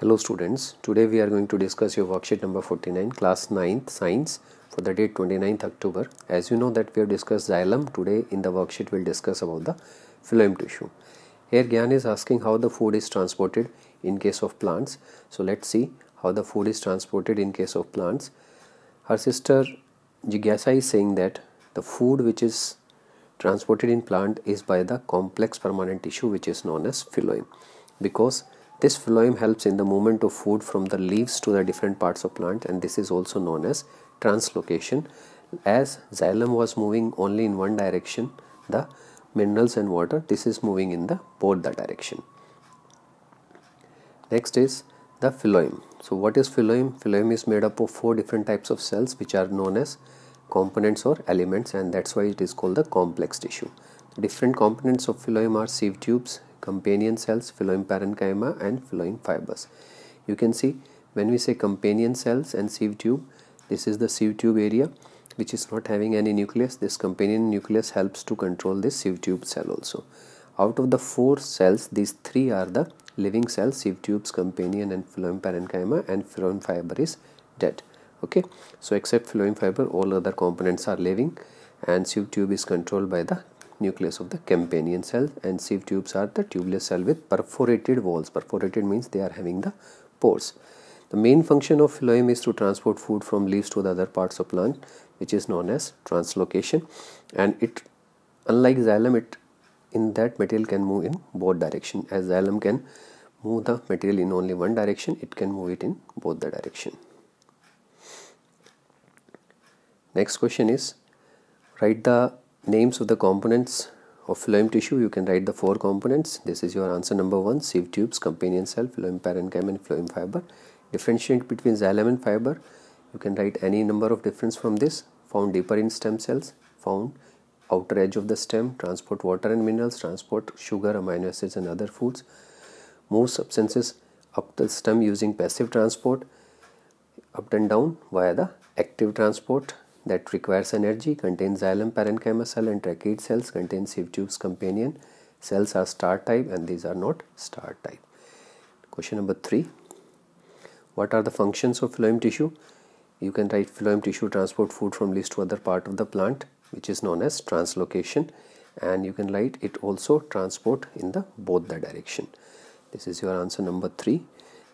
Hello students, today we are going to discuss your worksheet number 49 class 9th science for the date 29th October. As you know that we have discussed xylem, today in the worksheet we will discuss about the phloem tissue. Here Gyan is asking how the food is transported in case of plants. So let's see how the food is transported in case of plants. Her sister Jigyasa is saying that the food which is transported in plant is by the complex permanent tissue which is known as phloem because this phloem helps in the movement of food from the leaves to the different parts of plant and this is also known as translocation. As xylem was moving only in one direction, the minerals and water, this is moving in the both the direction. Next is the phloem. So what is phloem? Phloem is made up of four different types of cells which are known as components or elements and that's why it is called the complex tissue. different components of phloem are sieve tubes, companion cells, phloem parenchyma and phloem fibers. You can see when we say companion cells and sieve tube, this is the sieve tube area which is not having any nucleus. This companion nucleus helps to control this sieve tube cell also. Out of the four cells, these three are the living cells, sieve tubes, companion and phloem parenchyma and phloem fiber is dead. Okay, so except phloem fiber, all other components are living and sieve tube is controlled by the nucleus of the companion cell and sieve tubes are the tubular cell with perforated walls. Perforated means they are having the pores. The main function of phloem is to transport food from leaves to the other parts of plant which is known as translocation and it unlike xylem it in that material can move in both direction as xylem can move the material in only one direction it can move it in both the direction. Next question is write the names of the components of phloem tissue you can write the four components this is your answer number one sieve tubes companion cell phloem parenchyma and phloem fiber differentiate between xylem and fiber you can write any number of difference from this found deeper in stem cells found outer edge of the stem transport water and minerals transport sugar amino acids and other foods move substances up the stem using passive transport up and down via the active transport that requires energy, contains xylem, parenchyma cell and tracheid cells, contains sieve tubes companion, cells are star type and these are not star type. Question number 3. What are the functions of phloem tissue? You can write phloem tissue transport food from leaves to other part of the plant which is known as translocation and you can write it also transport in the both the direction. This is your answer number 3.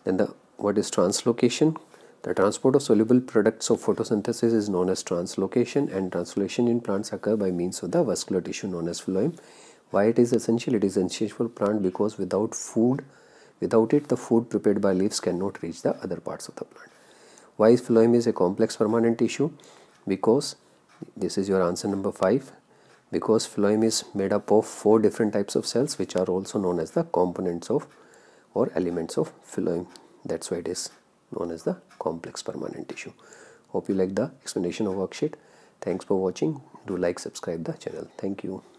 Then the what is translocation? The transport of soluble products of photosynthesis is known as translocation and translation in plants occur by means of the vascular tissue known as phloem. Why it is essential? It is essential for plant because without food, without it the food prepared by leaves cannot reach the other parts of the plant. Why is phloem is a complex permanent tissue? Because this is your answer number 5 because phloem is made up of four different types of cells which are also known as the components of or elements of phloem that's why it is known as the complex permanent tissue. Hope you like the explanation of worksheet. Thanks for watching. Do like, subscribe the channel. Thank you.